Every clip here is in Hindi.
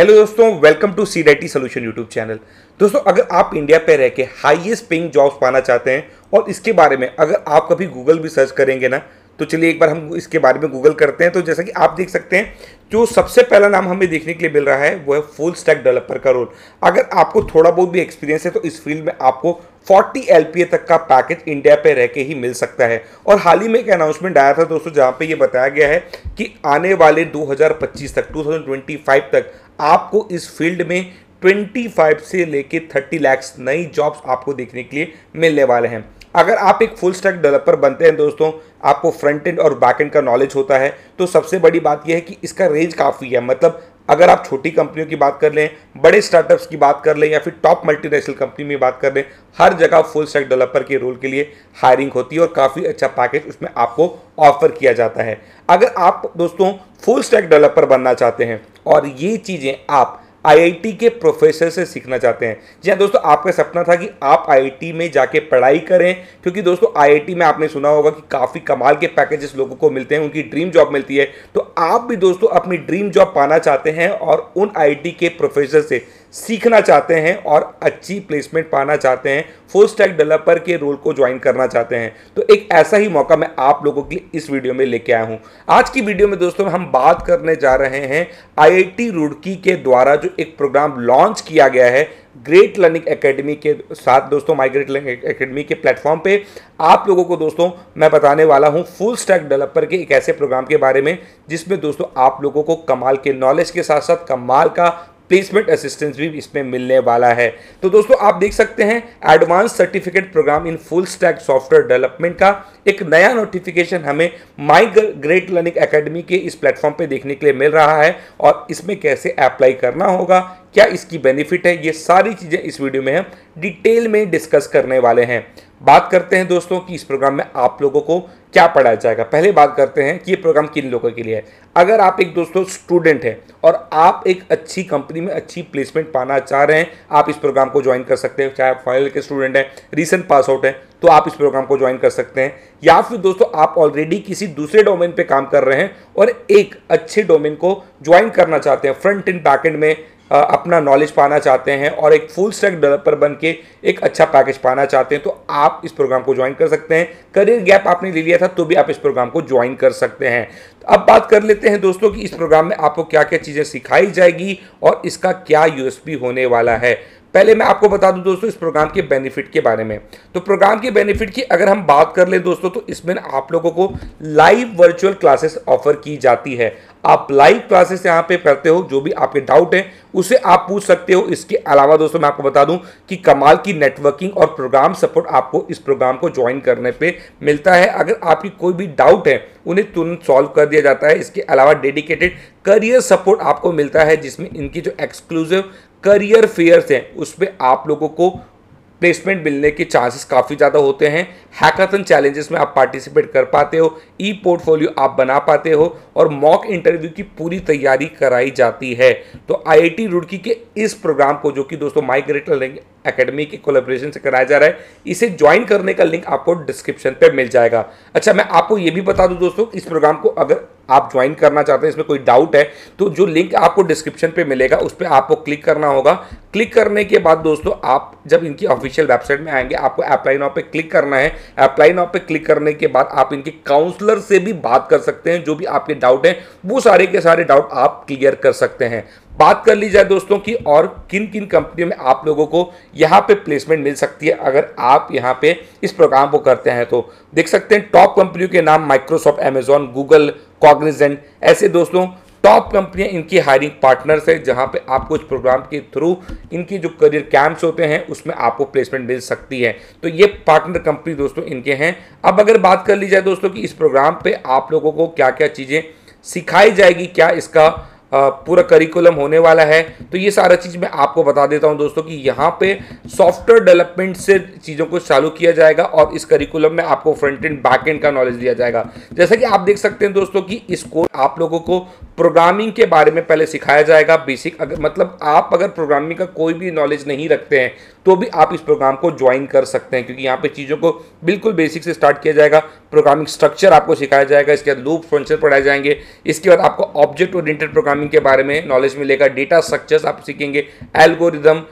हेलो दोस्तों welcome to C D solution YouTube channel दोस्तों अगर आप इंडिया पे रह के हाइएस्ट पेइंग जॉब्स पाना चाहते हैं और इसके बारे में अगर आप कभी गूगल भी सर्च करेंगे ना तो चलिए एक बार हम इसके बारे में गूगल करते हैं तो जैसा कि आप देख सकते हैं जो सबसे पहला नाम हमें देखने के लिए मिल रहा है वो है फुल स्टैक डेवलपर का रोल अगर आपको थोड़ा बहुत भी एक्सपीरियंस है तो इस फील्ड में आपको 40 एल तक का पैकेज इंडिया पे रह के ही मिल सकता है और हाल ही में एक अनाउंसमेंट आया था दोस्तों जहां पे ये बताया गया है कि आने वाले 2025 तक 2025 तक आपको इस फील्ड में 25 से लेके 30 लैक्स नई जॉब्स आपको देखने के लिए मिलने वाले हैं अगर आप एक फुल स्टैक डेवलपर बनते हैं दोस्तों आपको फ्रंट एंड और बैक एंड का नॉलेज होता है तो सबसे बड़ी बात यह है कि इसका रेंज काफ़ी है मतलब अगर आप छोटी कंपनियों की बात कर लें बड़े स्टार्टअप्स की बात कर लें या फिर टॉप मल्टीनेशनल कंपनी में बात कर लें हर जगह फुल स्टैक डेवलपर के रोल के लिए हायरिंग होती है और काफ़ी अच्छा पैकेज उसमें आपको ऑफर किया जाता है अगर आप दोस्तों फुल स्टैक डेवलपर बनना चाहते हैं और ये चीज़ें आप आईआईटी के प्रोफेसर से सीखना चाहते हैं जी हाँ दोस्तों आपका सपना था कि आप आईआईटी में जाके पढ़ाई करें क्योंकि दोस्तों आईआईटी में आपने सुना होगा कि काफ़ी कमाल के पैकेजेस लोगों को मिलते हैं उनकी ड्रीम जॉब मिलती है तो आप भी दोस्तों अपनी ड्रीम जॉब पाना चाहते हैं और उन आई के प्रोफेसर से सीखना चाहते हैं और अच्छी प्लेसमेंट पाना चाहते हैं फुल स्टैक डेवलपर के रोल को ज्वाइन करना चाहते हैं तो एक ऐसा ही मौका मैं आप लोगों के लिए इस वीडियो में लेके आया हूं आज की वीडियो में दोस्तों हम बात करने जा रहे हैं आईआईटी रुड़की के द्वारा जो एक प्रोग्राम लॉन्च किया गया है ग्रेट लर्निंग एकेडमी के साथ दोस्तों माइग्रेट लर्निंग एकेडमी के प्लेटफॉर्म पे आप लोगों को दोस्तों मैं बताने वाला हूं फुल स्टैक डेवलपर के एक ऐसे प्रोग्राम के बारे में जिसमें दोस्तों आप लोगों को कमाल के नॉलेज के साथ साथ कमाल का प्लेसमेंट असिस्टेंस भी इसमें मिलने वाला है तो दोस्तों आप देख सकते हैं advance certificate program in full stack software development का एक नया नोटिफिकेशन हमें माई ग्रेट लर्निंग एकेडमी के इस प्लेटफॉर्म पे देखने के लिए मिल रहा है और इसमें कैसे अप्लाई करना होगा क्या इसकी बेनिफिट है ये सारी चीज़ें इस वीडियो में हम डिटेल में डिस्कस करने वाले हैं बात करते हैं दोस्तों कि इस प्रोग्राम में आप लोगों को क्या पढ़ाया जाएगा पहले बात करते हैं कि ये प्रोग्राम किन लोगों के लिए है अगर आप एक दोस्तों स्टूडेंट हैं और आप एक अच्छी कंपनी में अच्छी प्लेसमेंट पाना चाह रहे हैं आप इस प्रोग्राम को ज्वाइन कर सकते हैं चाहे आप फाइनल के स्टूडेंट हैं रिसेंट पास आउट हैं तो आप इस प्रोग्राम को ज्वाइन कर सकते हैं या फिर दोस्तों आप ऑलरेडी किसी दूसरे डोमेन पर काम कर रहे हैं और एक अच्छे डोमेन को ज्वाइन करना चाहते हैं फ्रंट एंड बैक एंड में अपना नॉलेज पाना चाहते हैं और एक फुल स्टैक डेवलपर बन के एक अच्छा पैकेज पाना चाहते हैं तो आप इस प्रोग्राम को ज्वाइन कर सकते हैं करियर गैप आपने ले लिया था तो भी आप इस प्रोग्राम को ज्वाइन कर सकते हैं तो अब बात कर लेते हैं दोस्तों कि इस प्रोग्राम में आपको क्या क्या चीज़ें सिखाई जाएगी और इसका क्या यूएसपी होने वाला है पहले मैं आपको बता दूं दोस्तों इस प्रोग्राम के बेनिफिट के बारे में तो प्रोग्राम के बेनिफिट की अगर हम बात कर लें दोस्तों तो इसमें आप लोगों को लाइव वर्चुअल क्लासेस ऑफर की जाती है आप लाइव क्लासेस यहाँ पे करते हो जो भी आपके डाउट हैं उसे आप पूछ सकते हो इसके अलावा दोस्तों मैं आपको बता दूं कि कमाल की नेटवर्किंग और प्रोग्राम सपोर्ट आपको इस प्रोग्राम को ज्वाइन करने पे मिलता है अगर आपकी कोई भी डाउट है उन्हें तुरंत सॉल्व कर दिया जाता है इसके अलावा डेडिकेटेड करियर सपोर्ट आपको मिलता है जिसमें इनकी जो एक्सक्लूसिव करियर फेयर्स हैं उस पर आप लोगों को प्लेसमेंट मिलने के चांसेस काफ़ी ज़्यादा होते हैं हैकाथन चैलेंजेस में आप पार्टिसिपेट कर पाते हो ई पोर्टफोलियो आप बना पाते हो और मॉक इंटरव्यू की पूरी तैयारी कराई जाती है तो आईआईटी रुड़की के इस प्रोग्राम को जो कि दोस्तों माइग्रेटर एकेडमी के कोलेब्रेशन से कराया जा रहा है इसे ज्वाइन करने का लिंक आपको डिस्क्रिप्शन पे मिल जाएगा अच्छा मैं आपको ये भी बता दूं दोस्तों इस प्रोग्राम को अगर आप ज्वाइन करना चाहते हैं इसमें कोई डाउट है तो जो लिंक आपको डिस्क्रिप्शन पे मिलेगा उस पर आपको क्लिक करना होगा क्लिक करने के बाद दोस्तों आप जब इनकी ऑफिशियल वेबसाइट में आएंगे आपको अप्लाई नाउ पे क्लिक करना है अप्लाई नाउ पे क्लिक करने के बाद आप इनके काउंसलर से भी बात कर सकते हैं जो भी आपके डाउट हैं वो सारे के सारे डाउट आप क्लियर कर सकते हैं बात कर ली जाए दोस्तों की और किन किन कंपनियों में आप लोगों को यहाँ पे प्लेसमेंट मिल सकती है अगर आप यहाँ पे इस प्रोग्राम को करते हैं तो देख सकते हैं टॉप कंपनियों के नाम माइक्रोसॉफ्ट अमेजॉन गूगल कॉग्निजेंट ऐसे दोस्तों टॉप कंपनियां इनकी हायरिंग पार्टनर्स है जहां पे आपको इस प्रोग्राम के थ्रू इनकी जो करियर कैंप्स होते हैं उसमें आपको प्लेसमेंट मिल सकती है तो ये पार्टनर कंपनी दोस्तों इनके हैं अब अगर बात कर ली जाए दोस्तों कि इस प्रोग्राम पे आप लोगों को क्या क्या चीज़ें सिखाई जाएगी क्या इसका पूरा करिकुलम होने वाला है तो ये सारा चीज़ मैं आपको बता देता हूँ दोस्तों कि यहाँ पे सॉफ्टवेयर डेवलपमेंट से चीज़ों को चालू किया जाएगा और इस करिकुलम में आपको फ्रंट एंड बैक एंड का नॉलेज दिया जाएगा जैसा कि आप देख सकते हैं दोस्तों कि इसको आप लोगों को प्रोग्रामिंग के बारे में पहले सिखाया जाएगा बेसिक अगर मतलब आप अगर प्रोग्रामिंग का कोई भी नॉलेज नहीं रखते हैं तो भी आप इस प्रोग्राम को ज्वाइन कर सकते हैं क्योंकि यहाँ पे चीज़ों को बिल्कुल बेसिक से स्टार्ट किया जाएगा प्रोग्रामिंग स्ट्रक्चर आपको सिखाया जाएगा इसके बाद लूप फंक्शन पढ़ाए जाएंगे इसके बाद आपको ऑब्जेक्ट ओरिएंटेड प्रोग्रामिंग के बारे में नॉलेज मिलेगा डेटा स्ट्रक्चर्स आप सीखेंगे एल्गोरिदम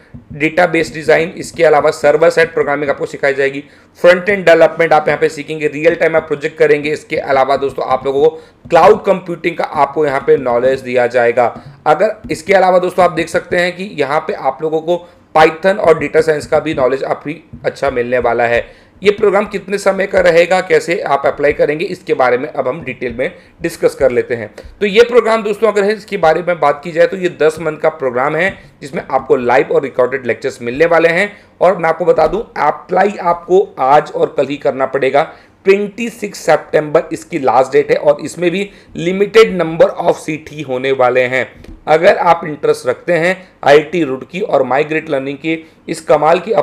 डेटाबेस डिज़ाइन इसके अलावा सर्वर साइड प्रोग्रामिंग आपको सिखाई जाएगी फ्रंट एंड डेवलपमेंट आप यहाँ पे सीखेंगे रियल टाइम आप प्रोजेक्ट करेंगे इसके अलावा दोस्तों आप लोगों को क्लाउड कंप्यूटिंग का आपको यहाँ पे नॉलेज दिया जाएगा अगर इसके अलावा दोस्तों आप देख सकते हैं कि यहाँ पे आप लोगों को पाइथन और डेटा साइंस का भी नॉलेज आप काफ़ी अच्छा मिलने वाला है ये प्रोग्राम कितने समय का रहेगा कैसे आप अप्लाई करेंगे इसके बारे में अब हम डिटेल में डिस्कस कर लेते हैं तो ये प्रोग्राम दोस्तों अगर है इसके बारे में बात की जाए तो ये 10 मंथ का प्रोग्राम है जिसमें आपको लाइव और रिकॉर्डेड लेक्चर्स मिलने वाले हैं और मैं आपको बता दूं अप्लाई आपको आज और कल ही करना पड़ेगा 26 सितंबर इसकी लास्ट डेट है और इसमें भी लिमिटेड नंबर ऑफ सीट ही होने वाले हैं अगर आप इंटरेस्ट रखते हैं आईटी की और माइग्रेट लर्निंग की इस कमाल की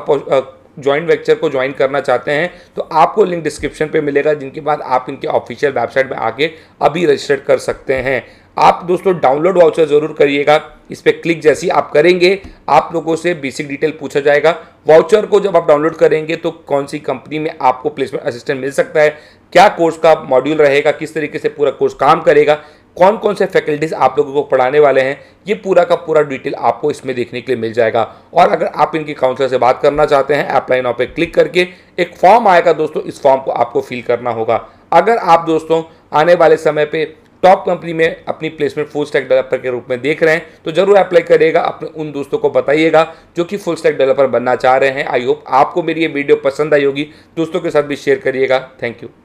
ज्वाइंट वेक्चर को ज्वाइन करना चाहते हैं तो आपको लिंक डिस्क्रिप्शन पे मिलेगा जिनके बाद आप इनके ऑफिशियल वेबसाइट में आके अभी रजिस्टर कर सकते हैं आप दोस्तों डाउनलोड वाउचर ज़रूर करिएगा इस पर क्लिक जैसी आप करेंगे आप लोगों से बेसिक डिटेल पूछा जाएगा वाउचर को जब आप डाउनलोड करेंगे तो कौन सी कंपनी में आपको प्लेसमेंट असिस्टेंट मिल सकता है क्या कोर्स का मॉड्यूल रहेगा किस तरीके से पूरा कोर्स काम करेगा कौन कौन से फैकल्टीज़ आप लोगों को पढ़ाने वाले हैं ये पूरा का पूरा डिटेल आपको इसमें देखने के लिए मिल जाएगा और अगर आप इनकी काउंसलर से बात करना चाहते हैं अप्लाई नाउ पे क्लिक करके एक फॉर्म आएगा दोस्तों इस फॉर्म को आपको फिल करना होगा अगर आप दोस्तों आने वाले समय पर टॉप कंपनी में अपनी प्लेसमेंट फुल स्टैक डेवलपर के रूप में देख रहे हैं तो जरूर अप्लाई करिएगा अपने उन दोस्तों को बताइएगा जो कि फुल स्टैक डेवलपर बनना चाह रहे हैं आई होप आपको मेरी ये वीडियो पसंद आई होगी दोस्तों के साथ भी शेयर करिएगा थैंक यू